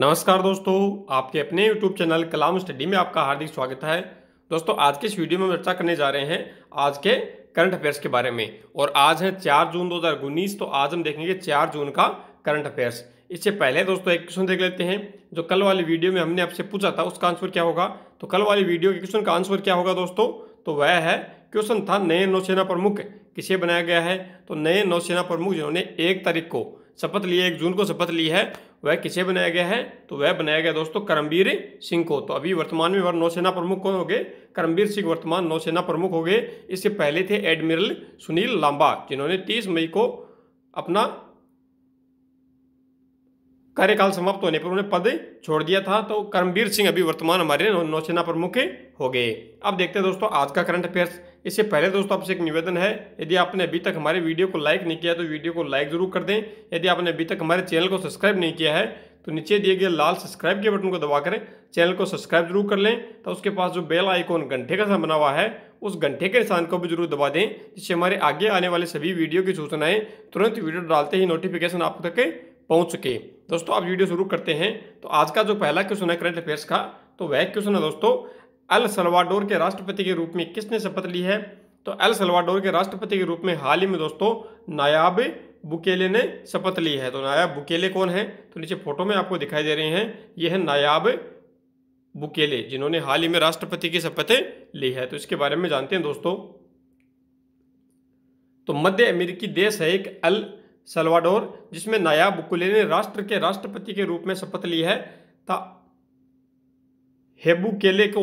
नमस्कार दोस्तों आपके अपने YouTube चैनल कलाम स्टडी में आपका हार्दिक स्वागत है दोस्तों आज के इस वीडियो में हम चर्चा करने जा रहे हैं आज के करंट अफेयर्स के बारे में और आज है 4 जून दो तो आज हम देखेंगे 4 जून का करंट अफेयर्स इससे पहले दोस्तों एक क्वेश्चन देख लेते हैं जो कल वाली वीडियो में हमने आपसे पूछा था उसका आंसर क्या होगा तो कल वाली वीडियो के क्वेश्चन का आंसर क्या होगा दोस्तों तो वह है क्वेश्चन था नए नौसेना प्रमुख किसे बनाया गया है तो नए नौसेना प्रमुख जिन्होंने एक तारीख को शपथ ली है एक जून को शपथ ली है वह किसे बनाया गया है तो वह बनाया गया दोस्तों करमवीर सिंह को तो अभी वर्तमान में नौसेना प्रमुख कौन हो गए करमबीर सिंह वर्तमान नौसेना प्रमुख हो गए इससे पहले थे एडमिरल सुनील लांबा जिन्होंने तीस मई को अपना कार्यकाल समाप्त होने पर उन्हें पद छोड़ दिया था तो करमवीर सिंह अभी वर्तमान हमारे नौसेना प्रमुख हो गए अब देखते हैं दोस्तों आज का करंट अफेयर्स इससे पहले दोस्तों आपसे एक निवेदन है यदि आपने अभी तक हमारे वीडियो को लाइक नहीं किया तो वीडियो को लाइक जरूर कर दें यदि आपने अभी तक हमारे चैनल को सब्सक्राइब नहीं किया है तो नीचे दिए गए लाल सब्सक्राइब के बटन को दबा करें चैनल को सब्सक्राइब जरूर कर लें तो उसके पास जो बेल आइकॉन घंटे का सा बना हुआ है उस घंटे के निशान को भी जरूर दबा दें जिससे हमारे आगे आने वाले सभी वीडियो की सूचनाएं तुरंत वीडियो डालते ही नोटिफिकेशन आप तक पहुंच सके दोस्तों आप वीडियो शुरू करते हैं तो आज का जो पहला क्वेश्चन है करंट अफेयर्स का तो वह क्वेश्चन है दोस्तों अल सलवाडोर के राष्ट्रपति के रूप में किसने शपथ ली है तो अल सलवाडोर के राष्ट्रपति के रूप में हाल ही में दोस्तों नायाब बुकेले ने शपथ ली है तो नायाब बुकेले कौन है तो नीचे फोटो में आपको दिखाई दे रहे हैं यह है नायाब बुकेले जिन्होंने हाल ही में राष्ट्रपति की शपथ ली है तो इसके बारे में जानते हैं दोस्तों तो मध्य अमेरिकी देश है एक अल सलवाडोर जिसमें नायाब बुकेले ने राष्ट्र के राष्ट्रपति के रूप में शपथ ली है ता हेबुकेले को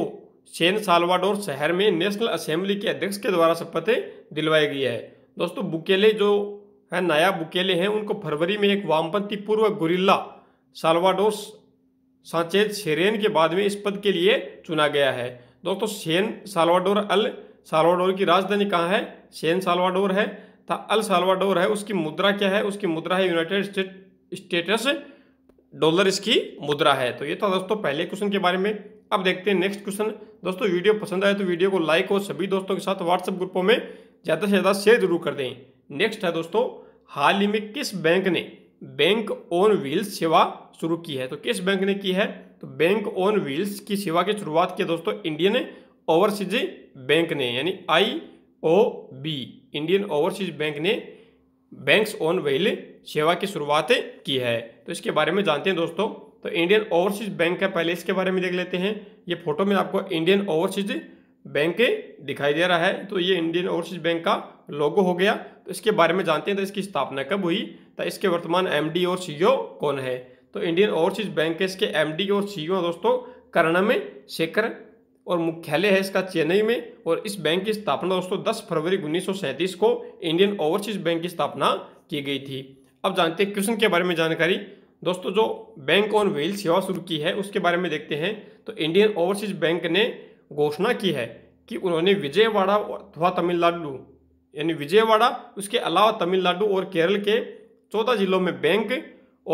सेन सालवाडोर शहर में नेशनल असेंबली के अध्यक्ष के द्वारा शपथ दिलवाई गई है दोस्तों बुकेले जो है नया बुकेले हैं उनको फरवरी में एक वामपंथी पूर्व गुरिल्ला सालवाडोर सांचेज सेरेन के बाद में इस पद के लिए चुना गया है दोस्तों सेन सालवाडोर अल सालवाडोर की राजधानी कहाँ है सेन सालवाडोर है था अल सालवाडोर है उसकी मुद्रा क्या है उसकी मुद्रा है यूनाइटेड स्टेट स्टेटस डॉलर इसकी मुद्रा है तो ये था दोस्तों पहले क्वेश्चन के बारे में अब देखते हैं नेक्स्ट क्वेश्चन दोस्तों वीडियो पसंद आए तो वीडियो को लाइक और सभी दोस्तों के साथ व्हाट्सएप ग्रुपों में ज़्यादा से ज़्यादा शेयर जरूर कर दें नेक्स्ट है दोस्तों हाल ही में किस बैंक ने बैंक ऑन व्हील्स सेवा शुरू की है तो किस बैंक ने की है तो बैंक ऑन व्हील्स की सेवा की शुरुआत की दोस्तों इंडियन ओवरसीज बैंक ने यानी I O B Indian overseas bank ने बैंक्स ऑन व्हील सेवा की शुरुआत की है तो इसके बारे में जानते हैं दोस्तों तो इंडियन ओवरसीज बैंक है पहले इसके बारे में देख लेते हैं ये फोटो में आपको इंडियन ओवरसीज बैंक दिखाई दे रहा है तो ये इंडियन ओवरसीज बैंक का लोगो हो गया तो इसके बारे में जानते हैं तो इसकी स्थापना कब हुई तो इसके वर्तमान एमडी और सीईओ e कौन है तो इंडियन ओवरसीज बैंक के इसके एमडी और सीईओ e दोस्तों करणा में शेखर और मुख्यालय है इसका चेन्नई में और इस बैंक की स्थापना दोस्तों 10 फरवरी उन्नीस को इंडियन ओवरसीज बैंक की स्थापना की गई थी अब जानते हैं क्वेश्चन के बारे में जानकारी दोस्तों जो बैंक ऑन व्हील सेवा शुरू की है उसके बारे में देखते हैं तो इंडियन ओवरसीज बैंक ने घोषणा की है कि उन्होंने विजयवाड़ा अथवा तमिलनाडु यानी विजयवाड़ा उसके अलावा तमिलनाडु और केरल के चौदह जिलों में बैंक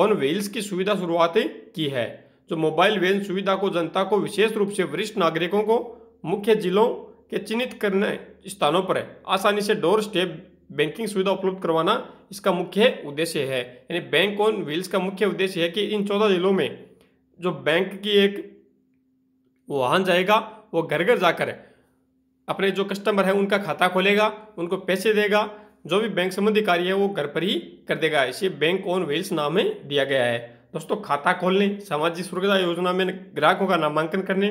ऑन व्हील्स की सुविधा शुरुआत की है जो मोबाइल वैन सुविधा को जनता को विशेष रूप से वरिष्ठ नागरिकों को मुख्य जिलों के चिन्हित करने स्थानों पर आसानी से डोर स्टेप बैंकिंग सुविधा उपलब्ध करवाना इसका मुख्य उद्देश्य है यानी बैंक ऑन व्हील्स का मुख्य उद्देश्य है कि इन चौदह जिलों में जो बैंक की एक वाहन जाएगा वो घर घर जाकर अपने जो कस्टमर है उनका खाता खोलेगा उनको पैसे देगा जो भी बैंक संबंधी कार्य है वो घर पर ही कर देगा इसे बैंक ऑन व्हील्स नाम में दिया गया है दोस्तों खाता खोलने सामाजिक सुरक्षा योजना में ग्राहकों का नामांकन करने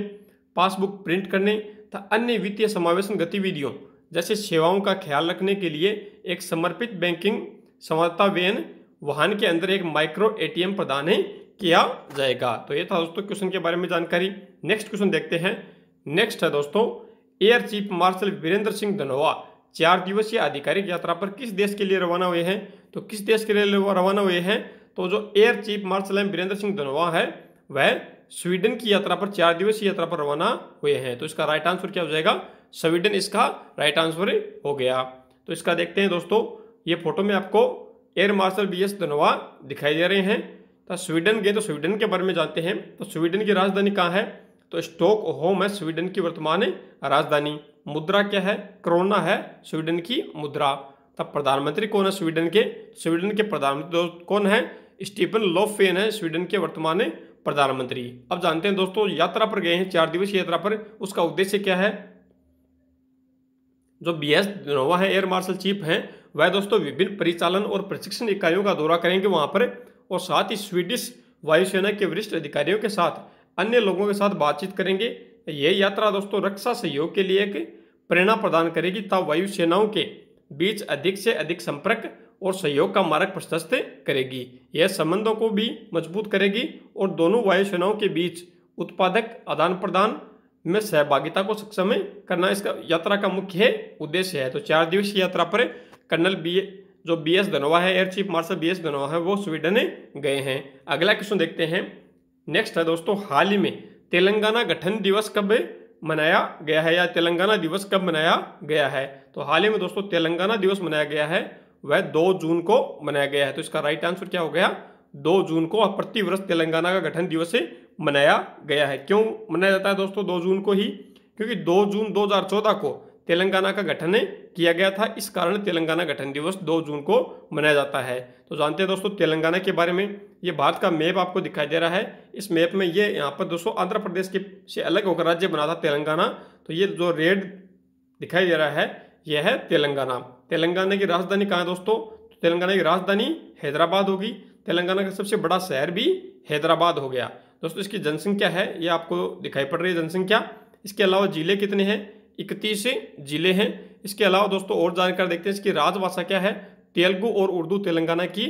पासबुक प्रिंट करने तथा अन्य वित्तीय समावेशन गतिविधियों जैसे सेवाओं का ख्याल रखने के लिए एक समर्पित बैंकिंग समर्था वेन वाहन के अंदर एक माइक्रो एटीएम प्रदान ही किया जाएगा तो ये था दोस्तों क्वेश्चन के बारे में जानकारी नेक्स्ट क्वेश्चन देखते हैं नेक्स्ट है दोस्तों air chief marshal Virendra Singh Dhanoa चार दिवसीय आधिकारिक यात्रा पर किस देश के लिए रवाना हुए हैं तो किस देश के लिए रवाना हुए हैं तो जो air chief marshal M Virendra Singh Dhanoa है वह स्वीडन की यात्रा पर चार दिवसीय यात्रा पर रवाना हुए हैं तो इसका राइट आंसर क्या हो जाएगा स्वीडन इसका राइट आंसर हो गया तो इसका देखते हैं दोस्तों ये फोटो में आपको air marshal B S Dhanoa दिखाई दे रहे हैं तो स्वीडन गए तो स्वीडन के बारे में जानते हैं तो स्वीडन की राजधानी कहाँ है तो स्टोक होम है स्वीडन की वर्तमान राजधानी मुद्रा क्या है कोरोना है स्वीडन की मुद्रा तब प्रधानमंत्री कौन है स्वीडन के स्वीडन के प्रधानमंत्री कौन है स्टीफन लोफेन है स्वीडन के वर्तमान प्रधानमंत्री अब जानते हैं दोस्तों यात्रा पर गए हैं चार दिवसीय यात्रा पर उसका उद्देश्य क्या है जो बी एस धनोवा है एयर मार्शल चीफ हैं वह दोस्तों विभिन्न परिचालन और प्रशिक्षण इकाइयों का दौरा करेंगे वहाँ पर और साथ ही स्वीडिश वायुसेना के वरिष्ठ अधिकारियों के साथ अन्य लोगों के साथ बातचीत करेंगे ये यात्रा दोस्तों रक्षा सहयोग के लिए एक प्रेरणा प्रदान करेगी तथा वायुसेनाओं के बीच अधिक से अधिक संपर्क और सहयोग का मार्ग प्रशस्त करेगी यह संबंधों को भी मजबूत करेगी और दोनों वायुसेनाओं के बीच उत्पादक आदान प्रदान में सहभागिता को सक्षम करना इसका यात्रा का मुख्य उद्देश्य है तो चार दिवसीय यात्रा पर कर्नल बी जो बी एस धनोवा है air chief marshal B S Dhanoa है वो स्वीडन गए हैं अगला क्वेश्चन देखते हैं नेक्स्ट है दोस्तों हाल ही में तेलंगाना गठन दिवस कब मनाया गया है या तेलंगाना दिवस कब मनाया गया है तो हाल ही में दोस्तों तेलंगाना दिवस मनाया गया है वह दो जून को मनाया गया है तो इसका राइट आंसर क्या हो गया दो जून को प्रतिवर्ष तेलंगाना का गठन दिवस मनाया गया है क्यों मनाया जाता है दोस्तों दो जून को ही क्योंकि दो जून 2014 को तेलंगाना का गठन किया गया था इस कारण तेलंगाना गठन दिवस 2 जून को मनाया जाता है तो जानते हैं दोस्तों तेलंगाना के बारे में ये भारत का मैप आपको दिखाई दे रहा है इस मैप में ये यहाँ पर दोस्तों आंध्र प्रदेश के से अलग होकर राज्य बना था तेलंगाना तो ये जो रेड दिखाई दे रहा है यह है तेलंगाना तेलंगाना की राजधानी कहाँ है दोस्तों तो तेलंगाना की राजधानी हैदराबाद होगी तेलंगाना का सबसे बड़ा शहर भी हैदराबाद हो गया दोस्तों इसकी जनसंख्या है ये आपको दिखाई पड़ रही है जनसंख्या इसके अलावा जिले कितने हैं इकतीस जिले हैं इसके अलावा दोस्तों और जानकारी देखते हैं इसकी राजभाषा क्या है तेलुगु और उर्दू तेलंगाना की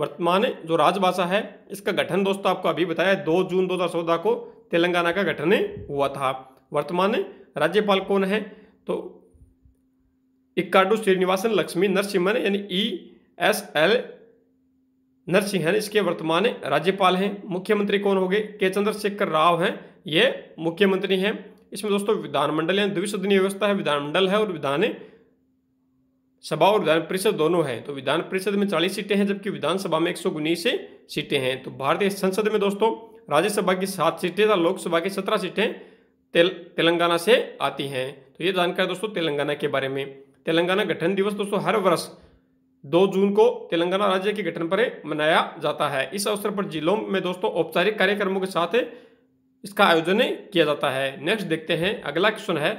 वर्तमान जो राजभाषा है इसका गठन दोस्तों आपको अभी बताया दो जून दो हज़ार चौदह को तेलंगाना का गठन हुआ था वर्तमान राज्यपाल कौन है तो इक्काडू श्रीनिवासन लक्ष्मी नरसिम्हन यानी ई एस एल नरसिंह हैं इसके वर्तमान राज्यपाल हैं मुख्यमंत्री कौन हो गए के चंद्रशेखर राव हैं ये मुख्यमंत्री हैं इसमें दोस्तों विधानमंडल है द्विसदनीय व्यवस्था है विधानमंडल है और विधान सभा और विधान परिषद दोनों है तो विधान परिषद में चालीस सीटें हैं जबकि विधानसभा में एक सौ उन्नीस सीटें हैं तो भारतीय संसद में दोस्तों राज्यसभा की सात सीटें तथा लोकसभा की सत्रह सीटें तेल, तेलंगाना से आती हैं तो ये जानकारी दोस्तों तेलंगाना के बारे में तेलंगाना गठन दिवस दोस्तों हर वर्ष दो जून को तेलंगाना राज्य के गठन पर मनाया जाता है इस अवसर पर जिलों में दोस्तों औपचारिक कार्यक्रमों के साथ इसका आयोजन किया जाता है नेक्स्ट देखते हैं अगला क्वेश्चन है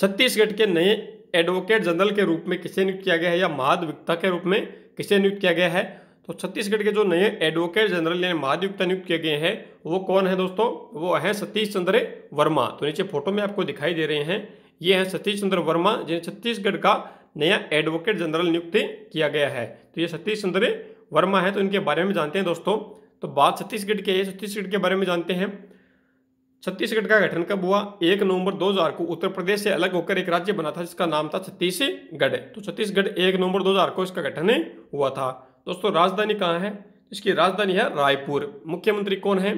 छत्तीसगढ़ के नए एडवोकेट जनरल के रूप में किसे नियुक्त किया गया है या महाधिवक्ता के रूप में किसे नियुक्त किया गया है तो छत्तीसगढ़ के जो नए एडवोकेट जनरल यानी महाधिवक्ता नियुक्त किए गए हैं वो कौन है दोस्तों वो है सतीश चंद्र वर्मा तो नीचे फोटो में आपको दिखाई दे रहे हैं ये है सतीश चंद्र वर्मा जिन्हें छत्तीसगढ़ का नया एडवोकेट जनरल नियुक्त किया गया है तो ये सतीश चंद्र वर्मा है तो इनके बारे में जानते हैं दोस्तों तो बात छत्तीसगढ़ के छत्तीसगढ़ के बारे में जानते हैं छत्तीसगढ़ का गठन कब हुआ एक नवंबर 2000 को उत्तर प्रदेश से अलग होकर एक राज्य बना था जिसका नाम था छत्तीसगढ़ तो छत्तीसगढ़ एक नवंबर 2000 को इसका गठन हुआ था दोस्तों राजधानी कहाँ है इसकी राजधानी है रायपुर मुख्यमंत्री कौन है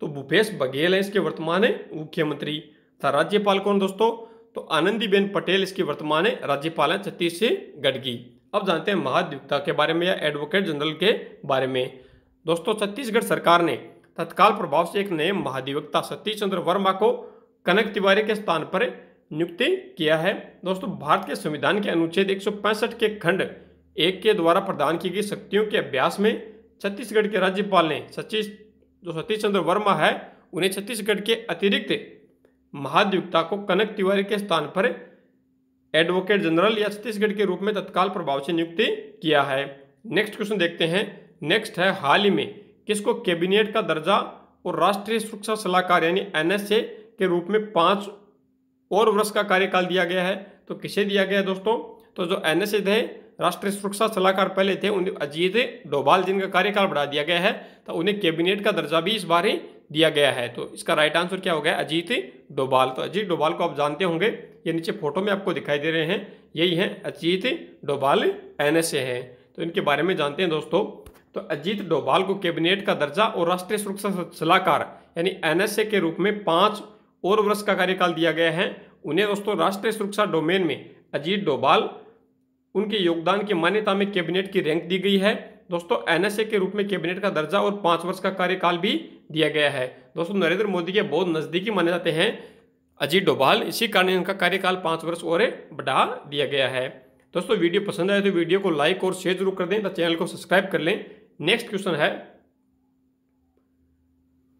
तो भूपेश बघेल है इसके वर्तमान मुख्यमंत्री था राज्यपाल कौन दोस्तों तो आनंदीबेन पटेल इसकी वर्तमान राज्यपाल हैं छत्तीसगढ़ की अब जानते हैं महाधिवक्ता के बारे में या एडवोकेट जनरल के बारे में दोस्तों छत्तीसगढ़ सरकार ने तत्काल प्रभाव से एक नए महाधिवक्ता सतीश चंद्र वर्मा को कनक तिवारी के स्थान पर नियुक्ति किया है दोस्तों भारत के संविधान के अनुच्छेद एक के खंड एक के द्वारा प्रदान की गई शक्तियों के अभ्यास में छत्तीसगढ़ के राज्यपाल ने सचिश जो सतीश चंद्र वर्मा है उन्हें छत्तीसगढ़ के अतिरिक्त महाधिवक्ता को कनक तिवारी के स्थान पर एडवोकेट जनरल या छत्तीसगढ़ के रूप में तत्काल प्रभाव से नियुक्ति किया है नेक्स्ट क्वेश्चन देखते हैं नेक्स्ट है हाल ही में किसको कैबिनेट का दर्जा और राष्ट्रीय सुरक्षा सलाहकार यानी एनएसए के रूप में पाँच और वर्ष का कार्यकाल दिया गया है तो किसे दिया गया है दोस्तों तो जो एनएसए थे राष्ट्रीय सुरक्षा सलाहकार पहले थे उन्हें अजीत डोभाल जिनका कार्यकाल बढ़ा दिया गया है तो उन्हें कैबिनेट का दर्जा भी इस बार ही दिया गया है तो इसका राइट आंसर क्या हो गया अजीत डोभाल तो अजीत डोभाल को आप जानते होंगे ये नीचे फोटो में आपको दिखाई दे रहे हैं यही है अजीत डोभाल एन है तो इनके बारे में जानते हैं दोस्तों तो अजीत डोभाल को कैबिनेट का दर्जा और राष्ट्रीय सुरक्षा सलाहकार यानी ए के रूप में पाँच और वर्ष का कार्यकाल दिया गया है उन्हें दोस्तों राष्ट्रीय सुरक्षा डोमेन में अजीत डोभाल उनके योगदान की मान्यता में कैबिनेट की रैंक दी गई है दोस्तों एनएसए के रूप में कैबिनेट का दर्जा और पाँच वर्ष का कार्यकाल भी दिया गया है दोस्तों नरेंद्र मोदी के बहुत नज़दीकी माने जाते हैं अजीत डोभाल इसी कारण इनका कार्यकाल पाँच वर्ष और बढ़ा दिया गया है दोस्तों वीडियो पसंद आए तो वीडियो को लाइक और शेयर जरूर कर दें तथा चैनल को सब्सक्राइब कर लें नेक्स्ट क्वेश्चन है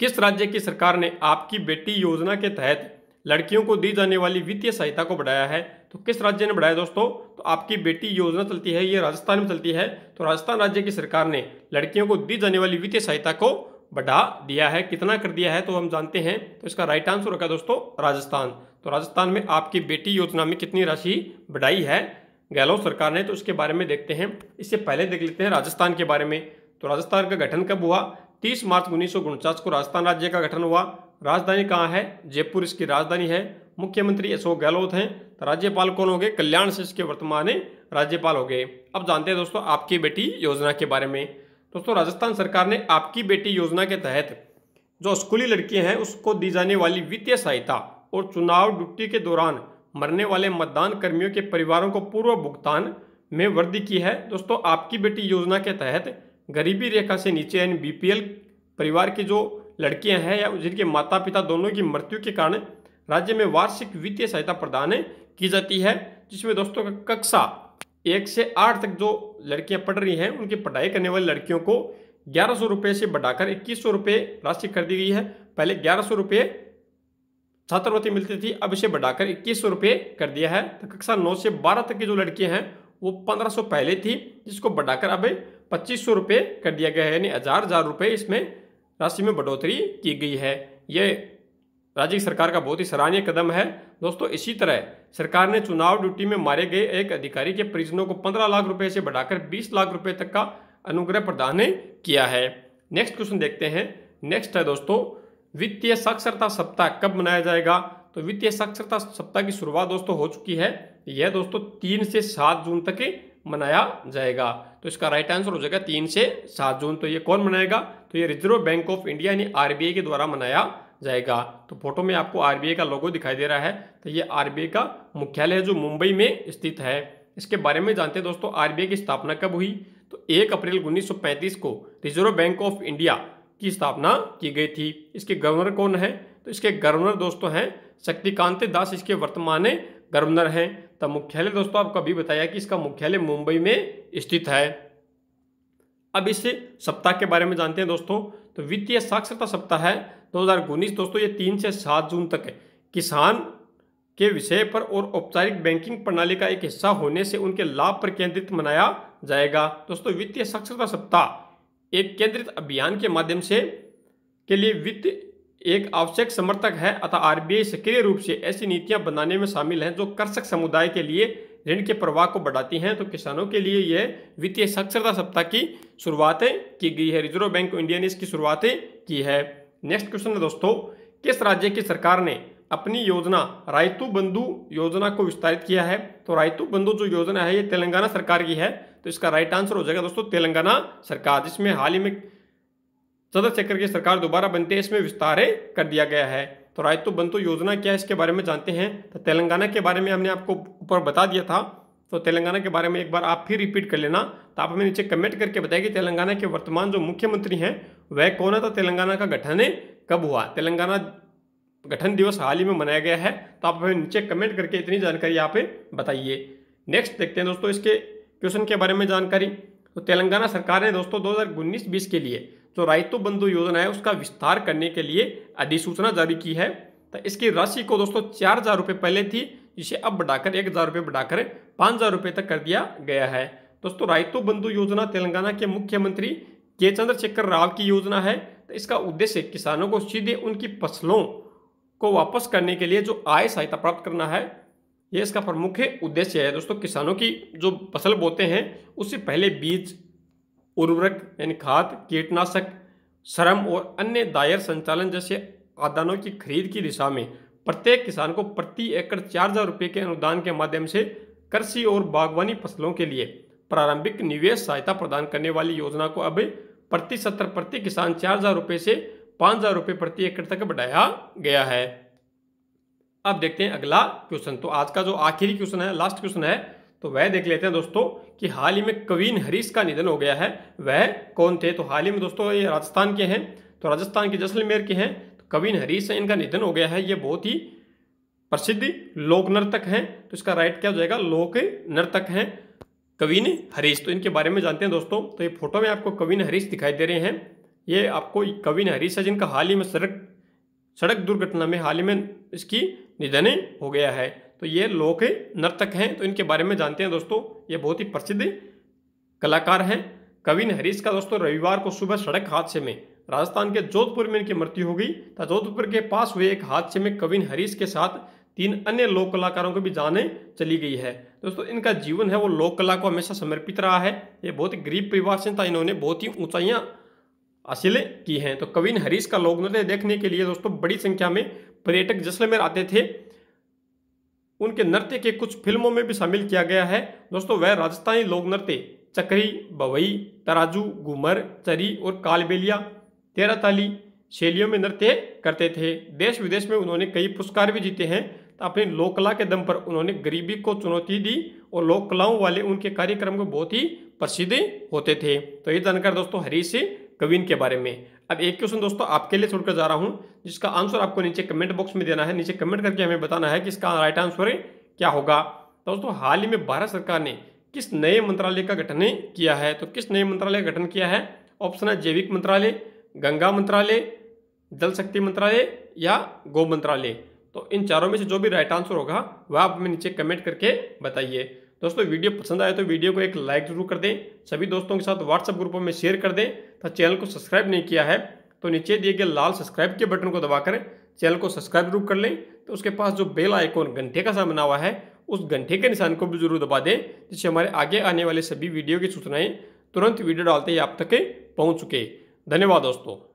किस राज्य की सरकार ने आपकी बेटी योजना के तहत लड़कियों को दी जाने वाली वित्तीय सहायता को बढ़ाया है तो किस राज्य ने बढ़ाया दोस्तों तो आपकी बेटी योजना चलती है ये राजस्थान में चलती है तो राजस्थान राज्य की सरकार ने लड़कियों को दी जाने वाली वित्तीय सहायता को बढ़ा दिया है कितना कर दिया है तो हम जानते हैं तो इसका राइट आंसर होगा दोस्तों राजस्थान तो राजस्थान में आपकी बेटी योजना में कितनी राशि बढ़ाई है गहलोत सरकार ने तो इसके बारे में देखते हैं इससे पहले देख लेते हैं राजस्थान के बारे में तो राजस्थान का गठन कब हुआ 30 मार्च उन्नीस को राजस्थान राज्य का गठन हुआ राजधानी कहाँ है जयपुर इसकी राजधानी है मुख्यमंत्री अशोक गहलोत हैं तो राज्यपाल कौन हो गए कल्याण शिष्य के वर्तमान राज्यपाल हो गए अब जानते हैं दोस्तों आपकी बेटी योजना के बारे में दोस्तों राजस्थान सरकार ने आपकी बेटी योजना के तहत जो स्कूली लड़कियां हैं उसको दी जाने वाली वित्तीय सहायता और चुनाव ड्यूटी के दौरान मरने वाले मतदान कर्मियों के परिवारों को पूर्व भुगतान में वृद्धि की है दोस्तों आपकी बेटी योजना के तहत गरीबी रेखा से नीचे यानी बीपीएल परिवार की जो लड़कियां हैं या जिनके माता पिता दोनों की मृत्यु के कारण राज्य में वार्षिक वित्तीय सहायता प्रदान की जाती है जिसमें दोस्तों कक्षा एक से आठ तक जो लड़कियां पढ़ रही हैं उनकी पढ़ाई करने वाली लड़कियों को ग्यारह सौ रुपये से बढ़ाकर इक्कीस सौ रुपये राशि कर दी गई है पहले ग्यारह सौ रुपये छात्रवृत्ति मिलती थी अब इसे बढ़ाकर इक्कीस सौ रुपये कर दिया है तो कक्षा नौ से बारह तक की जो लड़कियां हैं वो पंद्रह सौ पहले थी जिसको बढ़ाकर अब पच्चीस सौ रुपये कर दिया गया है यानी हज़ार हज़ार रुपये इसमें राशि में बढ़ोतरी की गई है ये राज्य सरकार का बहुत ही सराहनीय कदम है दोस्तों इसी तरह सरकार ने चुनाव ड्यूटी में मारे गए एक अधिकारी के परिजनों को पंद्रह लाख रुपए से बढ़ाकर बीस लाख रुपए तक का अनुग्रह प्रदान किया है नेक्स्ट क्वेश्चन देखते हैं नेक्स्ट है दोस्तों वित्तीय साक्षरता सप्ताह कब मनाया जाएगा तो वित्तीय साक्षरता सप्ताह की शुरुआत दोस्तों हो चुकी है यह दोस्तों तीन से सात जून तक मनाया जाएगा तो इसका राइट आंसर हो जाएगा तीन से सात जून तो ये कौन मनाएगा तो ये रिजर्व बैंक ऑफ इंडिया यानी आरबीआई के द्वारा मनाया जाएगा तो फोटो में आपको आर का लोगो दिखाई दे रहा है तो ये आर का मुख्यालय है जो मुंबई में स्थित है इसके बारे में जानते हैं दोस्तों आर की स्थापना कब हुई तो एक अप्रैल 1935 को रिजर्व बैंक ऑफ इंडिया की स्थापना की गई थी इसके गवर्नर कौन है तो इसके गवर्नर दोस्तों हैं शक्तिकांत दास इसके वर्तमान गवर्नर हैं तो मुख्यालय दोस्तों आपको अभी बताया कि इसका मुख्यालय मुंबई में स्थित है अब इस सप्ताह के बारे में जानते हैं दोस्तों तो वित्तीय साक्षरता सप्ताह है दो हज़ार उन्नीस दोस्तों ये तीन से सात जून तक है किसान के विषय पर और औपचारिक बैंकिंग प्रणाली का एक हिस्सा होने से उनके लाभ पर केंद्रित मनाया जाएगा दोस्तों वित्तीय साक्षरता सप्ताह एक केंद्रित अभियान के माध्यम से के लिए वित्त एक आवश्यक समर्थक है अतः आरबीआई सक्रिय रूप से ऐसी नीतियां बनाने में शामिल है जो कृषक समुदाय के लिए ऋण के प्रवाह को बढ़ाती हैं तो किसानों के लिए यह वित्तीय साक्षरता सप्ताह की शुरुआतें की गई है रिजर्व बैंक इंडिया ने इसकी शुरुआतें की है नेक्स्ट क्वेश्चन है दोस्तों किस राज्य की सरकार ने अपनी योजना रायतु बंधु योजना को विस्तारित किया है तो रायतु बंधु जो योजना है ये तेलंगाना सरकार की है तो इसका राइट आंसर हो जाएगा दोस्तों तेलंगाना सरकार जिसमें हाल ही में चंद्रशेखर की सरकार दोबारा बनती है इसमें विस्तार कर दिया गया है तो रायतो बंतु योजना क्या है इसके बारे में जानते हैं तो तेलंगाना के बारे में हमने आपको ऊपर बता दिया था तो तेलंगाना के बारे में एक बार आप फिर रिपीट कर लेना तो आप हमें नीचे कमेंट करके बताइए कि तेलंगाना के वर्तमान जो मुख्यमंत्री हैं वह कौन है तो तेलंगाना का गठन कब हुआ तेलंगाना गठन दिवस हाल ही में मनाया गया है तो आप हमें नीचे कमेंट करके इतनी जानकारी यहाँ बताइए नेक्स्ट देखते हैं दोस्तों इसके क्वेश्चन के बारे में जानकारी तो तेलंगाना सरकार ने दोस्तों 2019-20 के लिए जो रायतो बंधु योजना है उसका विस्तार करने के लिए अधिसूचना जारी की है तो इसकी राशि को दोस्तों चार हज़ार रुपये पहले थी जिसे अब बढ़ाकर एक हज़ार रुपये बढ़ाकर पाँच हज़ार रुपये तक कर दिया गया है दोस्तों रायतो बंधु योजना तेलंगाना के मुख्यमंत्री के चंद्रशेखर राव की योजना है तो इसका उद्देश्य किसानों को सीधे उनकी फसलों को वापस करने के लिए जो आय सहायता प्राप्त करना है ये इसका प्रमुख उद्देश्य है दोस्तों किसानों की जो फसल बोते हैं उससे पहले बीज उर्वरक यानी खाद कीटनाशक श्रम और अन्य दायर संचालन जैसे आदानों की खरीद की दिशा में प्रत्येक किसान को प्रति एकड़ चार हजार रुपये के अनुदान के माध्यम से कृषि और बागवानी फसलों के लिए प्रारंभिक निवेश सहायता प्रदान करने वाली योजना को अब प्रति सत्र प्रति किसान चार हजार रुपये से पाँच हजार रुपये प्रति एकड़ तक बढ़ाया गया है अब देखते हैं अगला क्वेश्चन तो आज का जो आखिरी क्वेश्चन है लास्ट क्वेश्चन है तो वह देख लेते हैं दोस्तों कि हाल ही में कवीन हरीश का निधन हो गया है वह कौन थे तो हाल ही में दोस्तों ये राजस्थान के हैं तो राजस्थान के जैसलमेर के हैं तो कवीन हरीश है इनका निधन हो गया है ये बहुत ही प्रसिद्ध लोक नर्तक हैं तो इसका राइट क्या हो जाएगा लोक नर्तक हैं कवीन हरीश तो इनके बारे में जानते हैं दोस्तों तो ये फोटो में आपको कवीन हरीश दिखाई दे रहे हैं ये आपको कवीन हरीश है जिनका हाल ही में सड़क सड़क दुर्घटना में हाल ही में इसकी निधन हो गया है तो ये लोक नर्तक हैं तो इनके बारे में जानते हैं दोस्तों ये बहुत ही प्रसिद्ध कलाकार हैं कविन हरीश का दोस्तों रविवार को सुबह सड़क हादसे में राजस्थान के जोधपुर में इनकी मृत्यु हो गई तथा जोधपुर के पास हुए एक हादसे में कविन हरीश के साथ तीन अन्य लोक कलाकारों को भी जाने चली गई है दोस्तों इनका जीवन है वो लोक कला को हमेशा समर्पित रहा है ये बहुत ही गरीब परिवार से था इन्होंने बहुत ही ऊंचाइयाँ हासिल की हैं तो कविन हरीश का लोक नृत्य देखने के लिए दोस्तों बड़ी संख्या में पर्यटक जैसलमेर आते थे उनके नृत्य के कुछ फिल्मों में भी शामिल किया गया है दोस्तों वह राजस्थानी लोक नृत्य चकरी बवई तराजू घूमर चरी और कालबेलिया तेराताली शैलियों में नृत्य करते थे देश विदेश में उन्होंने कई पुरस्कार भी जीते हैं तो अपनी लोक कला के दम पर उन्होंने गरीबी को चुनौती दी और लोक कलाओं वाले उनके कार्यक्रम को बहुत ही प्रसिद्ध होते थे तो ये जानकारी दोस्तों हरीश कविन के बारे में अब एक क्वेश्चन दोस्तों आपके लिए छोड़कर जा रहा हूँ जिसका आंसर आपको नीचे कमेंट बॉक्स में देना है नीचे कमेंट करके हमें बताना है कि इसका राइट आंसर क्या होगा तो दोस्तों हाल ही में भारत सरकार ने किस नए मंत्रालय का गठन किया है तो किस नए मंत्रालय का गठन किया है ऑप्शन है जैविक मंत्रालय गंगा मंत्रालय जल शक्ति मंत्रालय या गो मंत्रालय तो इन चारों में से जो भी राइट आंसर होगा वह आप हमें नीचे कमेंट करके बताइए दोस्तों वीडियो पसंद आए तो वीडियो को एक लाइक जरूर कर दें सभी दोस्तों के साथ व्हाट्सअप ग्रुपों में शेयर कर दें तथा तो चैनल को सब्सक्राइब नहीं किया है तो नीचे दिए गए लाल सब्सक्राइब के बटन को दबाकर चैनल को सब्सक्राइब जरूर कर लें तो उसके पास जो बेल आइकॉन घंटे का सामना हुआ है उस घंटे के निशान को भी जरूर दबा दें जिससे हमारे आगे आने वाले सभी वीडियो की सूचनाएँ तुरंत वीडियो डालते ही आप तक पहुँच चुके धन्यवाद दोस्तों